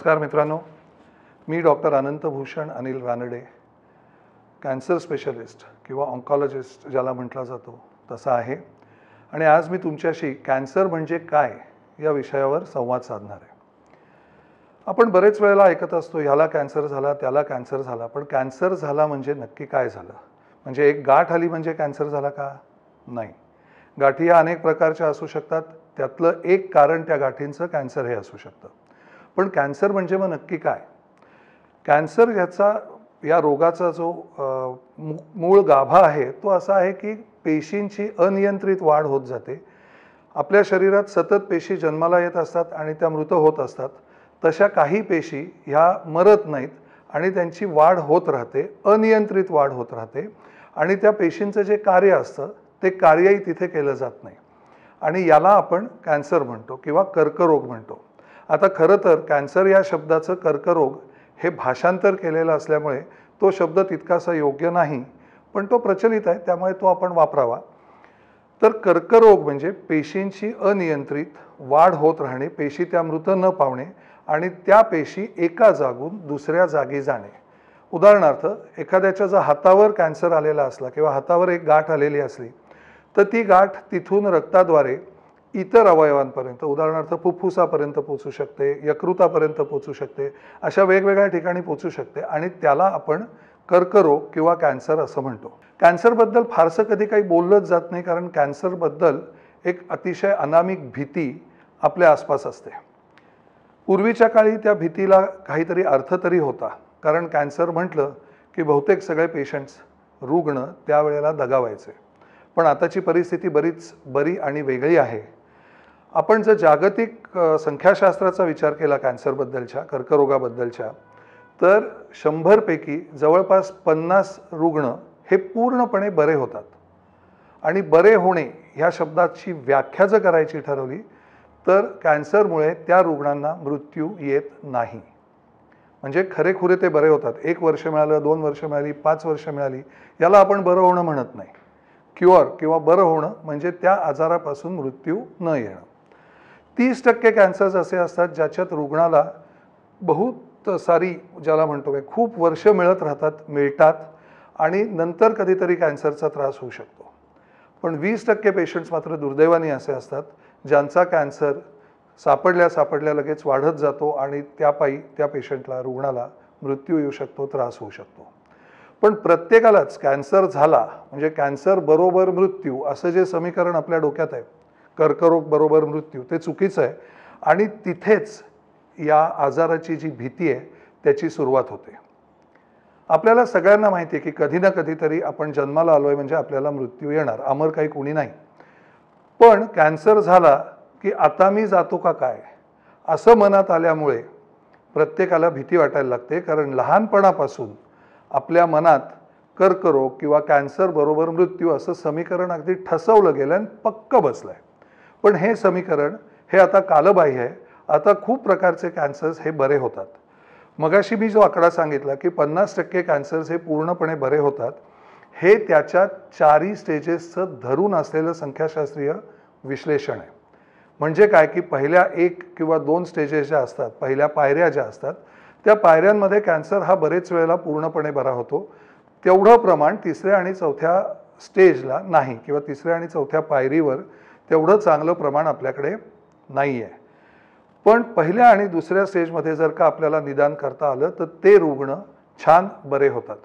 नमस्कार मित्रांनो मी doctor Anant Bhushan Anil Ranade cancer specialist किंवा ऑन्कॉलॉजिस्ट ज्याला म्हटला जातो तसा आहे आणि आज मी तुमच्याशी कॅन्सर म्हणजे काय या विषयावर संवाद साधणार आहे आपण बरेच वेळेला ऐकत असतो ह्याला कॅन्सर झाला त्याला कॅन्सर झाला पण कॅन्सर झाला म्हणजे नक्की काय झालं म्हणजे एक गाठ आली म्हणजे कॅन्सर झाला का नाही गाठी या अनेक प्रकारच्या असू शकतात त्यातलं एक कारण त्या गाठींचं कॅन्सर हे असू शकतं पण कॅन्सर म्हणजे मग नक्की काय कॅन्सर ह्याचा या रोगाचा जो मूळ गाभा आहे तो असा आहे की पेशींची अनियंत्रित वाढ होत जाते आपल्या शरीरात सतत पेशी जन्माला येत असतात आणि त्या मृत होत असतात तशा काही पेशी ह्या मरत नाहीत आणि त्यांची वाढ होत राहते अनियंत्रित वाढ होत राहते आणि त्या पेशींचं जे कार्य असतं ते कार्यही तिथे केलं जात नाही आणि याला आपण कॅन्सर म्हणतो किंवा कर्करोग म्हणतो आता खरं तर कॅन्सर या शब्दाचं कर्करोग हे भाषांतर केलेलं असल्यामुळे तो शब्द तितकासा योग्य नाही पण तो प्रचलित आहे त्यामुळे तो आपण वापरावा तर कर्करोग म्हणजे पेशींची अनियंत्रित वाढ होत राहणे पेशी त्या मृत न पावणे आणि त्या पेशी एका जागून दुसऱ्या जागी जाणे उदाहरणार्थ एखाद्याच्या जर हातावर कॅन्सर आलेला असला किंवा हातावर एक गाठ आलेली असली तर ती गाठ तिथून रक्ताद्वारे इतर अवयवांपर्यंत उदाहरणार्थ फुफ्फुसापर्यंत पोचू शकते यकृतापर्यंत पोचू शकते अशा वेगवेगळ्या ठिकाणी पोचू शकते आणि त्याला आपण कर्करोग किंवा कॅन्सर असं म्हणतो कॅन्सरबद्दल फारसं कधी काही बोललंच जात नाही कारण कॅन्सरबद्दल एक अतिशय अनामिक भीती आपल्या आसपास असते पूर्वीच्या काळी त्या भीतीला काहीतरी अर्थ तरी होता कारण कॅन्सर म्हटलं की बहुतेक सगळे पेशंट्स रुग्ण त्यावेळेला दगावायचे पण आताची परिस्थिती बरीच बरी आणि वेगळी आहे आपण जर जागतिक संख्याशास्त्राचा विचार केला कॅन्सरबद्दलच्या कर्करोगाबद्दलच्या तर शंभरपैकी जवळपास पन्नास रुग्ण हे पूर्णपणे बरे होतात आणि बरे होणे ह्या शब्दाची व्याख्या जर करायची ठरवली तर कॅन्सरमुळे त्या रुग्णांना मृत्यू येत नाही म्हणजे खरेखुरे ते बरे होतात एक वर्ष मिळालं दोन वर्ष मिळाली पाच वर्ष मिळाली याला आपण बरं होणं म्हणत नाही क्युअर किंवा बरं होणं म्हणजे त्या आजारापासून मृत्यू न येणं तीस टक्के कॅन्सर्स असे असतात ज्याच्यात रुग्णाला बहुत सारी ज्याला म्हणतो काय खूप वर्ष मिळत राहतात मिळतात आणि नंतर कधीतरी कॅन्सरचा त्रास होऊ शकतो पण वीस टक्के पेशंट्स मात्र दुर्दैवाने असे असतात ज्यांचा कॅन्सर सापडल्या सापडल्या लगेच वाढत जातो आणि त्यापायी त्या पेशंटला रुग्णाला मृत्यू येऊ शकतो त्रास होऊ शकतो पण प्रत्येकालाच कॅन्सर झाला म्हणजे कॅन्सर बरोबर मृत्यू असं जे समीकरण आपल्या डोक्यात आहे कर्करोग बरोबर मृत्यू ते चुकीचं आहे आणि तिथेच या आजाराची जी भीती आहे त्याची सुरुवात होते आपल्याला सगळ्यांना माहिती आहे की कधी ना कधीतरी आपण जन्माला आलो आहे म्हणजे आपल्याला मृत्यू येणार अमर काही कोणी नाही पण कॅन्सर झाला की आता मी जातो का काय असं मनात आल्यामुळे प्रत्येकाला भीती वाटायला लागते कारण लहानपणापासून आपल्या मनात कर्करोग किंवा कॅन्सरबरोबर मृत्यू असं समीकरण अगदी ठसवलं गेलं आणि पक्क बसलं आहे पण हे समीकरण हे आता कालबाह्य आहे आता खूप प्रकारचे कॅन्सर्स हे बरे होतात मगाशी मी जो आकडा सांगितला की पन्नास टक्के कॅन्सर्स हे पूर्णपणे बरे होतात हे त्याच्या चारी स्टेजेसचं धरून असलेलं संख्याशास्त्रीय विश्लेषण आहे म्हणजे काय की पहिल्या एक किंवा दोन स्टेजेस ज्या असतात पहिल्या पायऱ्या ज्या असतात त्या पायऱ्यांमध्ये कॅन्सर हा बरेच वेळेला पूर्णपणे बरा होतो तेवढं प्रमाण तिसऱ्या आणि चौथ्या स्टेजला नाही किंवा तिसऱ्या आणि चौथ्या पायरीवर तेवढं चांगलं प्रमाण आपल्याकडे नाही आहे पण पहिल्या आणि दुसऱ्या स्टेजमध्ये जर का आपल्याला निदान करता आलं तर ते रुग्ण छान बरे होतात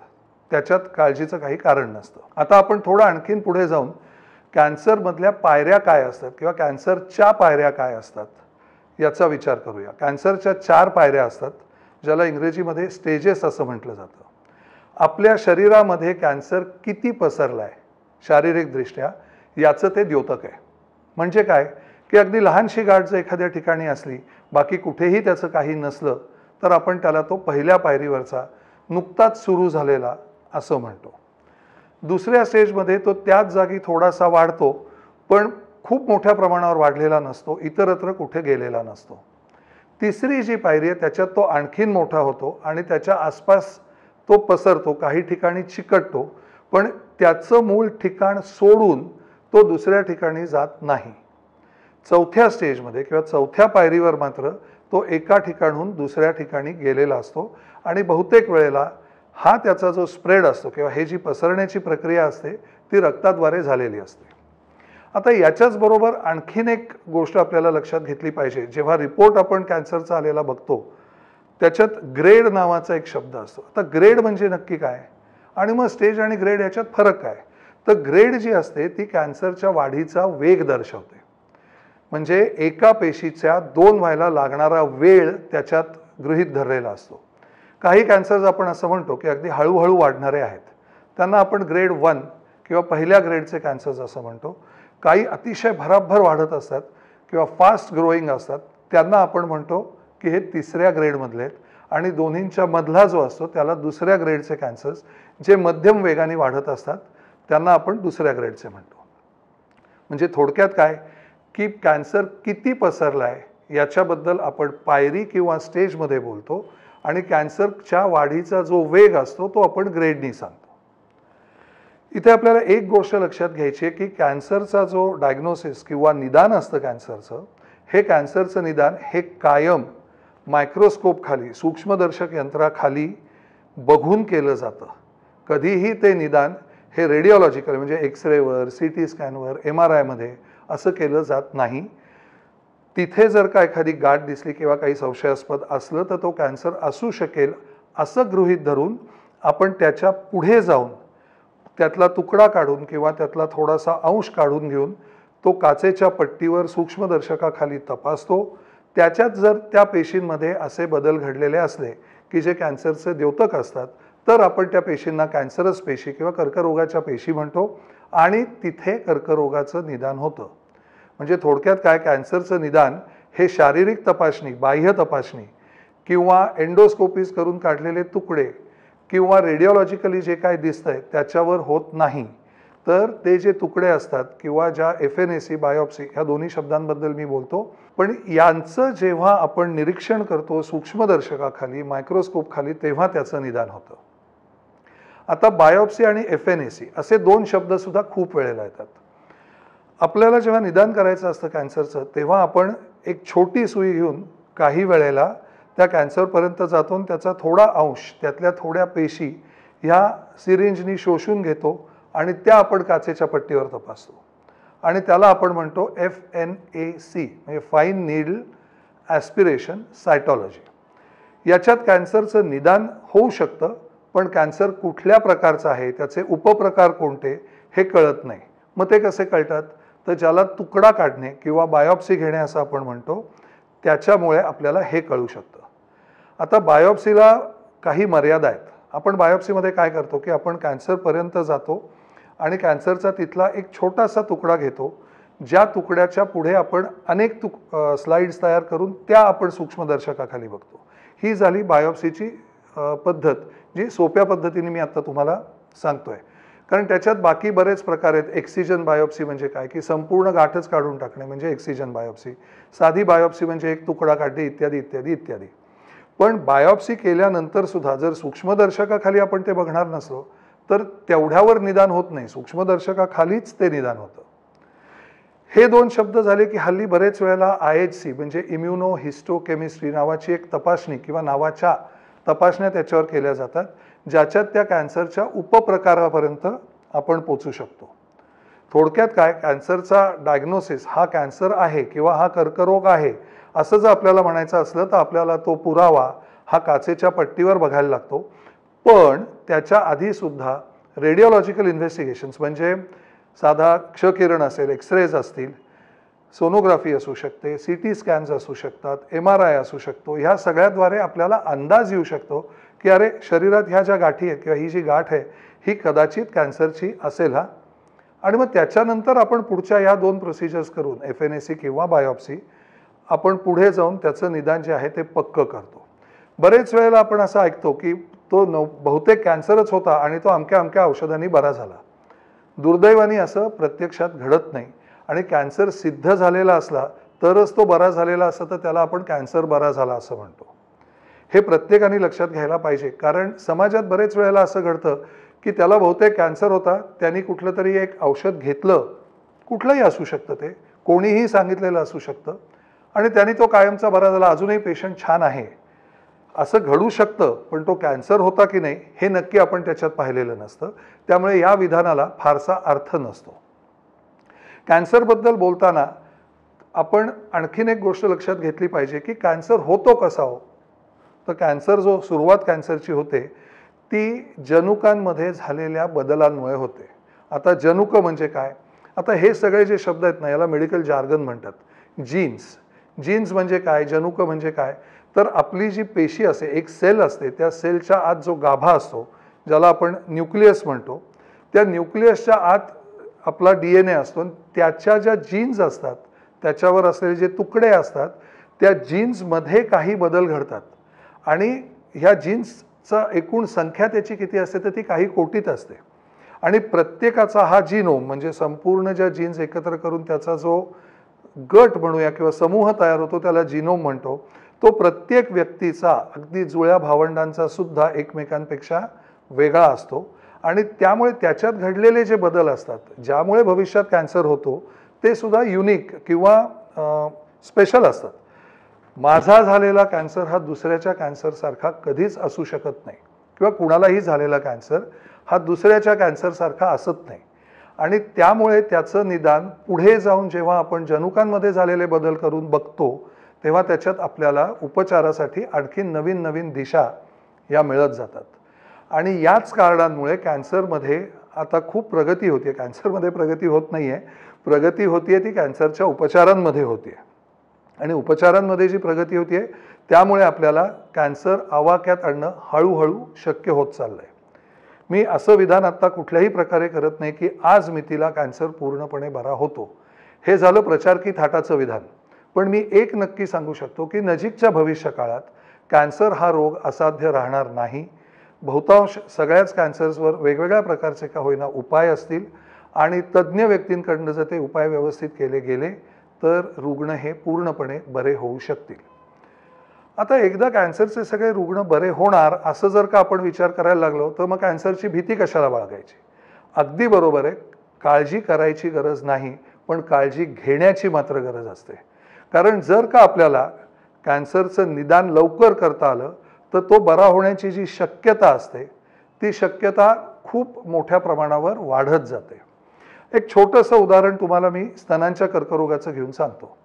त्याच्यात काळजीचं काही कारण नसतं आता आपण थोडं आणखीन पुढे जाऊन कॅन्सरमधल्या पायऱ्या काय असतात किंवा कॅन्सरच्या पायऱ्या काय असतात याचा विचार करूया कॅन्सरच्या चार पायऱ्या असतात ज्याला इंग्रजीमध्ये स्टेजेस असं म्हटलं जातं आपल्या शरीरामध्ये कॅन्सर किती पसरला आहे शारीरिकदृष्ट्या याचं ते द्योतक आहे म्हणजे काय की अगदी लहानशी गाठ जर एखाद्या ठिकाणी असली बाकी कुठेही त्याचं काही नसलं तर आपण त्याला तो पहिल्या पायरीवरचा नुकताच सुरू झालेला असं म्हणतो दुसऱ्या स्टेजमध्ये तो त्याच जागी थोडासा वाढतो पण खूप मोठ्या प्रमाणावर वाढलेला नसतो इतरत्र कुठे गेलेला नसतो तिसरी जी पायरी आहे त्याच्यात तो आणखीन मोठा होतो आणि त्याच्या आसपास तो पसरतो काही ठिकाणी चिकटतो पण त्याचं मूळ ठिकाण सोडून तो दुसऱ्या ठिकाणी जात नाही चौथ्या स्टेजमध्ये किंवा चौथ्या पायरीवर मात्र तो एका ठिकाणहून दुसऱ्या ठिकाणी गेलेला असतो आणि बहुतेक वेळेला हा त्याचा जो स्प्रेड असतो किंवा हे जी पसरण्याची प्रक्रिया असते ती रक्ताद्वारे झालेली असते आता याच्याचबरोबर आणखीन एक गोष्ट आपल्याला लक्षात घेतली पाहिजे जेव्हा रिपोर्ट आपण कॅन्सरचा आलेला बघतो त्याच्यात ग्रेड नावाचा एक शब्द असतो आता ग्रेड म्हणजे नक्की काय आणि मग स्टेज आणि ग्रेड याच्यात फरक काय तर ग्रेड जी असते ती कॅन्सरच्या वाढीचा वेग दर्शवते म्हणजे एका पेशीच्या दोन व्हायला लागणारा वेळ त्याच्यात गृहीत धरलेला असतो काही कॅन्सर्स आपण असं म्हणतो की अगदी हळूहळू वाढणारे आहेत त्यांना आपण ग्रेड वन किंवा पहिल्या ग्रेडचे कॅन्सर्स असं म्हणतो काही अतिशय भराभर वाढत असतात किंवा फास्ट ग्रोईंग असतात त्यांना आपण म्हणतो की हे तिसऱ्या ग्रेडमधले आहेत आणि दोन्हींच्या मधला जो असतो त्याला दुसऱ्या ग्रेडचे कॅन्सर्स जे मध्यम वेगाने वाढत असतात त्यांना आपण दुसऱ्या ग्रेडचे म्हणतो म्हणजे थोडक्यात काय की कॅन्सर किती पसरला आहे याच्याबद्दल आपण पायरी किंवा स्टेजमध्ये बोलतो आणि कॅन्सरच्या वाढीचा जो वेग असतो तो आपण ग्रेडनी सांगतो इथे आपल्याला एक गोष्ट लक्षात घ्यायची आहे की कॅन्सरचा जो डायग्नोसिस किंवा निदान असतं कॅन्सरचं हे कॅन्सरचं निदान हे कायम मायक्रोस्कोपखाली सूक्ष्मदर्शक यंत्राखाली बघून केलं जातं कधीही ते निदान हे रेडिओलॉजिकल म्हणजे एक्सरेवर सी टी स्कॅनवर एम आर आयमध्ये असं केलं जात नाही तिथे जर का एखादी गाठ दिसली किंवा काही संशयास्पद असलं तर तो कॅन्सर असू शकेल असं गृहीत धरून आपण त्याच्या पुढे जाऊन त्यातला तुकडा काढून किंवा त्यातला थोडासा अंश काढून घेऊन तो काचेच्या पट्टीवर सूक्ष्मदर्शकाखाली तपासतो त्याच्यात जर त्या पेशींमध्ये असे बदल घडलेले असले की जे कॅन्सरचे द्योतक असतात तर आपण त्या पेशींना कॅन्सरस पेशी किंवा कर्करोगाच्या पेशी म्हणतो आणि तिथे कर्करोगाचं निदान होतं म्हणजे थोडक्यात काय कॅन्सरचं निदान हे शारीरिक तपासणी बाह्य तपासणी किंवा एंडोस्कोपीज करून काढलेले तुकडे किंवा रेडिओलॉजिकली जे काय दिसतं आहे त्याच्यावर होत नाही तर ते जे तुकडे असतात किंवा ज्या एफ एन एसी बायोप्सी ह्या दोन्ही शब्दांबद्दल मी बोलतो पण यांचं जेव्हा आपण निरीक्षण करतो सूक्ष्मदर्शकाखाली मायक्रोस्कोपखाली तेव्हा त्याचं निदान होतं आता बायोप्सी आणि एफ एन ए सी असे दोन शब्दसुद्धा खूप वेळेला येतात आपल्याला जेव्हा निदान करायचं असतं कॅन्सरचं तेव्हा आपण एक छोटी सुई घेऊन काही वेळेला त्या कॅन्सरपर्यंत जातो त्याचा थोडा अंश त्यातल्या थोड्या पेशी ह्या सिरिंजनी शोषून घेतो आणि त्या आपण काचेच्या पट्टीवर तपासतो आणि त्याला आपण म्हणतो एफ एन ए सी म्हणजे फाईन नीडल ॲस्पिरेशन सायटॉलॉजी याच्यात कॅन्सरचं निदान होऊ शकतं पण कॅन्सर कुठल्या प्रकारचा आहे त्याचे उपप्रकार कोणते हे कळत नाही मग ते कसे कळतात तर ज्याला तुकडा काढणे किंवा बायोप्सी घेणे असं आपण म्हणतो त्याच्यामुळे आपल्याला हे कळू शकतं आता बायोप्सीला काही मर्यादा आहेत आपण बायोप्सीमध्ये काय करतो की आपण कॅन्सरपर्यंत जातो आणि कॅन्सरचा तिथला एक छोटासा तुकडा घेतो ज्या तुकड्याच्या पुढे आपण अनेक तुक स्लाइड्स तयार करून त्या आपण सूक्ष्मदर्शकाखाली बघतो ही झाली बायोप्सीची पद्धत जी सोप्या पद्धतीने मी आता तुम्हाला सांगतोय कारण त्याच्यात बाकी बरेच प्रकार आहेत एक्सिजन बायोप्सी म्हणजे काय की संपूर्ण गाठच काढून टाकणे म्हणजे एक्सिजन बायोप्सी साधी बायोप्सी म्हणजे एक तुकडा काढणे इत्यादी इत्यादी इत्यादी पण बायोप्सी केल्यानंतर सुद्धा जर सूक्ष्मदर्शकाखाली आपण ते बघणार नसलो तर तेवढ्यावर निदान होत नाही सूक्ष्मदर्शकाखालीच ते निदान होतं हे दोन शब्द झाले की हल्ली बरेच वेळेला आय एच सी म्हणजे इम्युनो हिस्टोकेमिस्ट्री नावाची एक तपासणी किंवा नावाच्या तपासण्या त्याच्यावर केल्या जातात ज्याच्यात त्या कॅन्सरच्या उपप्रकारापर्यंत आपण पोचू शकतो थोडक्यात काय कॅन्सरचा डायग्नोसिस हा कॅन्सर आहे किंवा हा कर्करोग आहे असं जर आपल्याला म्हणायचं असलं तर आपल्याला तो पुरावा हा काचेच्या पट्टीवर बघायला लागतो पण त्याच्या आधीसुद्धा रेडिओलॉजिकल इन्व्हेस्टिगेशन्स म्हणजे साधा क्षकिरण असेल एक्सरेज असतील सोनोग्राफी असू शकते सी टी स्कॅन्स असू शकतात एम आर आय असू शकतो ह्या सगळ्याद्वारे आपल्याला अंदाज येऊ शकतो की अरे शरीरात ह्या ज्या गाठी आहेत किंवा ही जी गाठ आहे ही कदाचित कॅन्सरची असेल हा आणि मग त्याच्यानंतर आपण पुढच्या ह्या दोन प्रोसिजर्स करून एफ एन ए सी किंवा बायोप्सी आपण पुढे जाऊन त्याचं निदान जे आहे ते पक्क करतो बरेच वेळेला आपण असं ऐकतो की तो न बहुतेक कॅन्सरच होता आणि तो अमक्या अमक्या औषधांनी बरा झाला दुर्दैवानी असं प्रत्यक्षात घडत नाही आणि कॅन्सर सिद्ध झालेला असला तरच तो बरा झालेला असला तर त्याला आपण कॅन्सर बरा झाला असं म्हणतो हे प्रत्येकाने लक्षात घ्यायला पाहिजे कारण समाजात बरेच वेळेला असं घडतं की त्याला बहुतेक कॅन्सर होता त्यांनी कुठलं तरी एक औषध घेतलं कुठलंही असू शकतं ते कोणीही सांगितलेलं असू शकतं आणि त्यांनी तो कायमचा बरा झाला अजूनही पेशंट छान आहे असं घडू शकतं पण तो कॅन्सर होता की नाही हे नक्की आपण त्याच्यात पाहिलेलं नसतं त्यामुळे या विधानाला फारसा अर्थ नसतो कॅन्सरबद्दल बोलताना आपण आणखीन एक गोष्ट लक्षात घेतली पाहिजे की कॅन्सर होतो कसा हो तर कॅन्सर जो सुरुवात कॅन्सरची होते ती जनुकांमध्ये झालेल्या बदलांमुळे होते आता जनुकं म्हणजे काय आता हे सगळे जे शब्द आहेत ना याला मेडिकल जार्गन म्हणतात जीन्स जीन्स म्हणजे काय जनुकं म्हणजे काय तर आपली जी पेशी असते एक सेल असते त्या सेलच्या आत जो गाभा असतो ज्याला आपण न्यूक्लियस म्हणतो त्या न्यूक्लियसच्या आत आपला डी एन ए असतो त्याच्या ज्या जीन्स असतात त्याच्यावर असलेले जे तुकडे असतात त्या जीन्समध्ये काही बदल घडतात आणि ह्या जीन्सचा एकूण संख्या त्याची किती असते तर ती काही कोटीत असते आणि प्रत्येकाचा हा जीनोम म्हणजे संपूर्ण ज्या जीन्स एकत्र करून त्याचा जो गट म्हणूया किंवा समूह तयार होतो त्याला जिनोम म्हणतो तो प्रत्येक व्यक्तीचा अगदी जुळ्या भावंडांचा सुद्धा एकमेकांपेक्षा वेगळा असतो आणि त्यामुळे त्याच्यात घडलेले जे बदल असतात ज्यामुळे भविष्यात कॅन्सर होतो ते सुद्धा युनिक किंवा स्पेशल असतात माझा झालेला कॅन्सर हा दुसऱ्याच्या कॅन्सरसारखा कधीच असू शकत नाही किंवा कुणालाही झालेला कॅन्सर हा दुसऱ्याच्या कॅन्सरसारखा असत नाही आणि त्यामुळे त्याचं निदान पुढे जाऊन जेव्हा आपण जनुकांमध्ये झालेले बदल करून बघतो तेव्हा त्याच्यात आपल्याला उपचारासाठी आणखी नवीन नवीन दिशा या मिळत जातात आणि याच कारणांमुळे कॅन्सरमध्ये आता खूप प्रगती होते कॅन्सरमध्ये प्रगती होत नाही आहे प्रगती होती आहे ती कॅन्सरच्या उपचारांमध्ये होते आणि उपचारांमध्ये जी प्रगती होती आहे त्यामुळे आपल्याला कॅन्सर आवाक्यात आणणं हळूहळू शक्य होत चाललं आहे मी असं विधान आत्ता कुठल्याही प्रकारे करत नाही की आज मितीला कॅन्सर पूर्णपणे बरा होतो हे झालं प्रचार की थाटाचं विधान पण मी एक नक्की सांगू शकतो की नजीकच्या भविष्यकाळात कॅन्सर हा रोग असाध्य राहणार नाही बहुतांश सगळ्याच कॅन्सर्सवर वेगवेगळ्या प्रकारचे का होईना उपाय असतील आणि तज्ज्ञ व्यक्तींकडनं जर ते उपाय व्यवस्थित केले गेले तर रुग्ण हे पूर्णपणे बरे होऊ शकतील आता एकदा कॅन्सरचे सगळे रुग्ण बरे होणार असं जर का आपण विचार करायला लागलो तर मग कॅन्सरची भीती कशाला बाळगायची अगदी बरोबर आहे काळजी करायची गरज नाही पण काळजी घेण्याची मात्र गरज असते कारण जर का आपल्याला कॅन्सरचं निदान लवकर करता आलं तर तो बरा होण्याची जी शक्यता असते ती शक्यता खूप मोठ्या प्रमाणावर वाढत जाते एक छोटंसं उदाहरण तुम्हाला मी स्तनांच्या कर्करोगाचं घेऊन सांगतो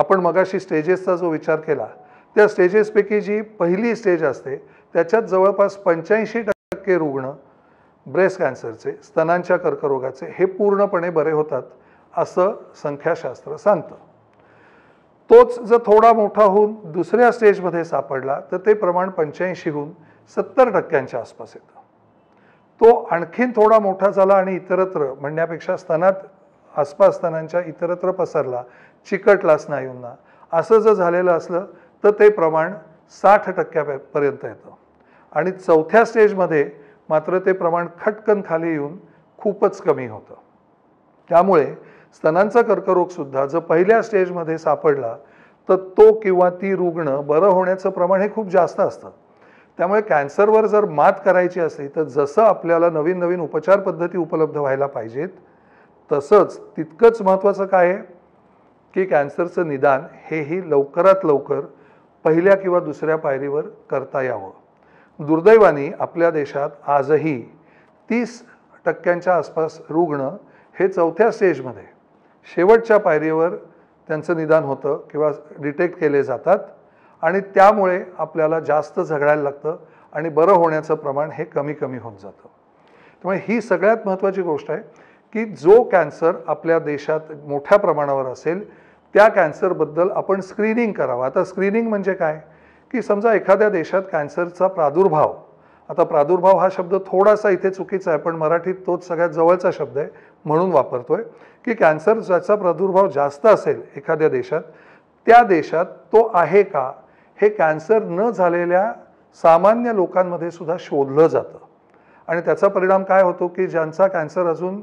आपण मगाशी स्टेजेसचा जो विचार केला त्या स्टेजेसपैकी जी पहिली स्टेज असते त्याच्यात जवळपास पंच्याऐंशी टक्के रुग्ण ब्रेस्ट कॅन्सरचे स्तनांच्या कर्करोगाचे हे पूर्णपणे बरे होतात असं संख्याशास्त्र सांगतं तोच जर थोडा मोठा होऊन दुसऱ्या स्टेजमध्ये सापडला तर ते प्रमाण पंच्याऐंशीहून सत्तर टक्क्यांच्या आसपास येतं तो आणखीन थोडा मोठा झाला आणि इतरत्र म्हणण्यापेक्षा स्तनात आसपास स्तनांच्या इतरत्र पसरला चिकटला स्नायूंना असं जर झालेलं असलं तर ते प्रमाण साठ टक्क्यापर्यंत येतं आणि चौथ्या स्टेजमध्ये मात्र ते प्रमाण खटकन खाली येऊन खूपच कमी होतं त्यामुळे स्तनांचा सुद्धा जर पहिल्या स्टेजमध्ये सापडला तर तो किंवा ती रुग्ण बरं होण्याचं प्रमाण हे खूप जास्त असतं त्यामुळे कॅन्सरवर जर मात करायची असली तर जसं आपल्याला नवीन नवीन उपचार पद्धती उपलब्ध व्हायला पाहिजेत तसंच तितकंच महत्त्वाचं काय आहे की कॅन्सरचं निदान हेही लवकरात लवकर पहिल्या किंवा दुसऱ्या पायरीवर करता यावं दुर्दैवाने आपल्या देशात आजही तीस टक्क्यांच्या आसपास रुग्ण हे चौथ्या स्टेजमध्ये शेवटच्या पायरीवर त्यांचं निदान होतं किंवा डिटेक्ट केले जातात आणि त्यामुळे आपल्याला जास्त झगडायला लागतं आणि बरं होण्याचं प्रमाण हे कमी कमी होत जातं त्यामुळे ही सगळ्यात महत्त्वाची गोष्ट आहे की जो कॅन्सर आपल्या देशात मोठ्या प्रमाणावर असेल त्या कॅन्सरबद्दल आपण स्क्रीनिंग करावं आता स्क्रीनिंग म्हणजे काय की समजा एखाद्या देशात कॅन्सरचा प्रादुर्भाव आता प्रादुर्भाव हा शब्द थोडासा इथे चुकीचा आहे पण मराठीत तोच सगळ्यात जवळचा शब्द आहे म्हणून वापरतोय की कॅन्सर ज्याचा प्रादुर्भाव जास्त असेल एखाद्या देशात त्या देशात तो आहे का हे कॅन्सर न झालेल्या सामान्य लोकांमध्ये सुद्धा शोधलं जातं आणि त्याचा परिणाम काय होतो की ज्यांचा कॅन्सर अजून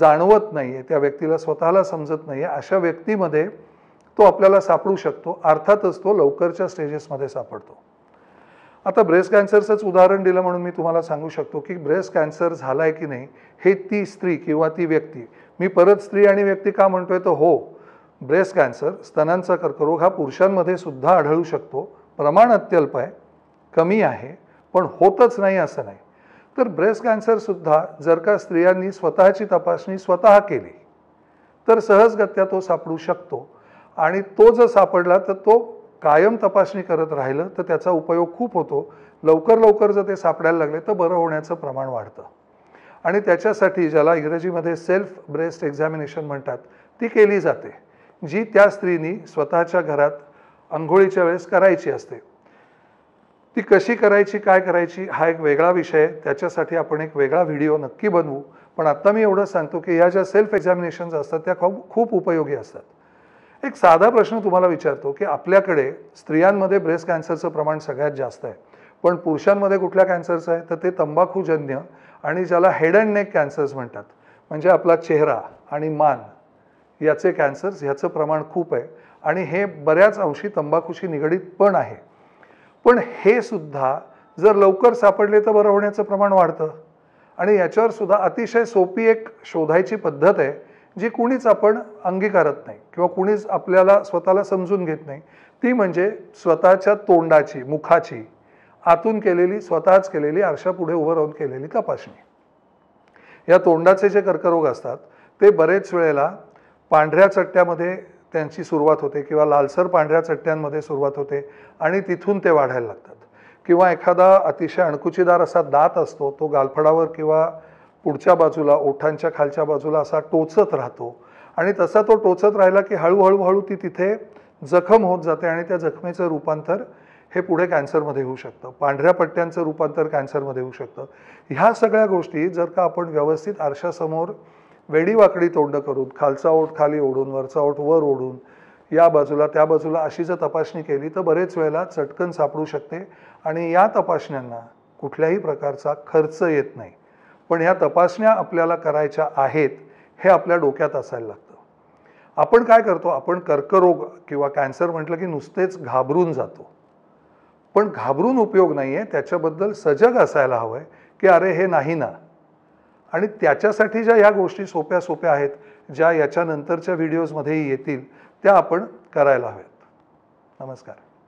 जाणवत नाही आहे त्या व्यक्तीला स्वतःला समजत नाही आहे अशा व्यक्तीमध्ये तो आपल्याला सापडू शकतो अर्थातच तो लवकरच्या स्टेजेसमध्ये सापडतो आता ब्रेस्ट कॅन्सरचंच उदाहरण दिलं म्हणून मी तुम्हाला सांगू शकतो की ब्रेस्ट कॅन्सर झाला आहे की नाही हे ती स्त्री किंवा ती व्यक्ती मी परत स्त्री आणि व्यक्ती का म्हणतोय तर हो ब्रेस्ट कॅन्सर स्तनांचा कर्करोग हा पुरुषांमध्ये सुद्धा आढळू शकतो प्रमाण अत्यल्प आहे कमी आहे पण होतच नाही असं नाही तर ब्रेस्ट कॅन्सरसुद्धा जर का स्त्रियांनी स्वतःची तपासणी स्वतः केली तर सहजगत्या तो सापडू शकतो आणि तो जर सापडला तर तो कायम तपासणी करत राहिलं तर त्याचा उपयोग खूप होतो लवकर लवकर जर ते सापडायला लागले तर बरं होण्याचं प्रमाण वाढतं आणि त्याच्यासाठी ज्याला इंग्रजीमध्ये सेल्फ ब्रेस्ट एक्झामिनेशन म्हणतात ती केली जाते जी त्या स्त्रीनी स्वतःच्या घरात आंघोळीच्या वेळेस करायची असते ती कशी करायची काय करायची हा एक वेगळा विषय त्याच्यासाठी आपण एक वेगळा व्हिडिओ नक्की बनवू पण आत्ता मी एवढं सांगतो की ह्या ज्या सेल्फ एक्झामिनेशन्स असतात त्या खूप खूप उपयोगी असतात एक साधा प्रश्न तुम्हाला विचारतो की आपल्याकडे स्त्रियांमध्ये ब्रेस्ट कॅन्सरचं प्रमाण सगळ्यात जास्त आहे पण पुरुषांमध्ये कुठल्या कॅन्सरचं आहे तर ते तंबाखूजन्य आणि ज्याला हेड अँड नेक कॅन्सर्स म्हणतात म्हणजे आपला चेहरा आणि मान याचे कॅन्सर्स ह्याचं प्रमाण खूप आहे आणि हे बऱ्याच अंशी तंबाखूशी निगडीत पण आहे पण हे सुद्धा जर लवकर सापडले तर बरं होण्याचं प्रमाण वाढतं आणि याच्यावर सुद्धा अतिशय सोपी एक शोधायची पद्धत आहे जी कुणीच आपण अंगीकारत नाही किंवा कुणीच आपल्याला स्वतःला समजून घेत नाही ती म्हणजे स्वतःच्या तोंडाची मुखाची आतून केलेली स्वतःच केलेली पुढे उभं राहून केलेली तपासणी या तोंडाचे जे कर्करोग असतात ते बरेच वेळेला पांढऱ्या चट्ट्यामध्ये त्यांची सुरुवात होते किंवा लालसर पांढऱ्या चट्ट्यांमध्ये सुरुवात होते आणि तिथून ते वाढायला लागतात किंवा एखादा अतिशय अणकुचीदार असा दात असतो तो गालफडावर किंवा पुढच्या बाजूला ओठांच्या खालच्या बाजूला असा टोचत राहतो आणि तसा तो टोचत राहिला की हळूहळू हळू ती तिथे जखम होत जाते आणि त्या जखमेचं रूपांतर हे पुढे कॅन्सरमध्ये होऊ शकतं पांढऱ्या पट्ट्यांचं रूपांतर कॅन्सरमध्ये होऊ शकतं ह्या सगळ्या गोष्टी जर का आपण व्यवस्थित आरशासमोर वेडीवाकडी तोंड करून खालचा ओठ खाली ओढून वरचा ओठ वर ओढून या बाजूला त्या बाजूला अशी जर तपासणी केली तर बरेच वेळेला चटकन सापडू शकते आणि या तपासण्यांना कुठल्याही प्रकारचा खर्च येत नाही पण ह्या तपासण्या आपल्याला करायच्या आहेत हे आपल्या डोक्यात असायला लागतं आपण काय करतो आपण कर्करोग किंवा कॅन्सर म्हटलं की नुसतेच घाबरून जातो पण घाबरून उपयोग नाही आहे त्याच्याबद्दल सजग असायला हवं आहे की अरे हे नाही ना आणि त्याच्यासाठी ज्या ह्या गोष्टी सोप्या सोप्या आहेत ज्या याच्यानंतरच्या व्हिडिओजमध्येही येतील त्या आपण करायला हव्यात नमस्कार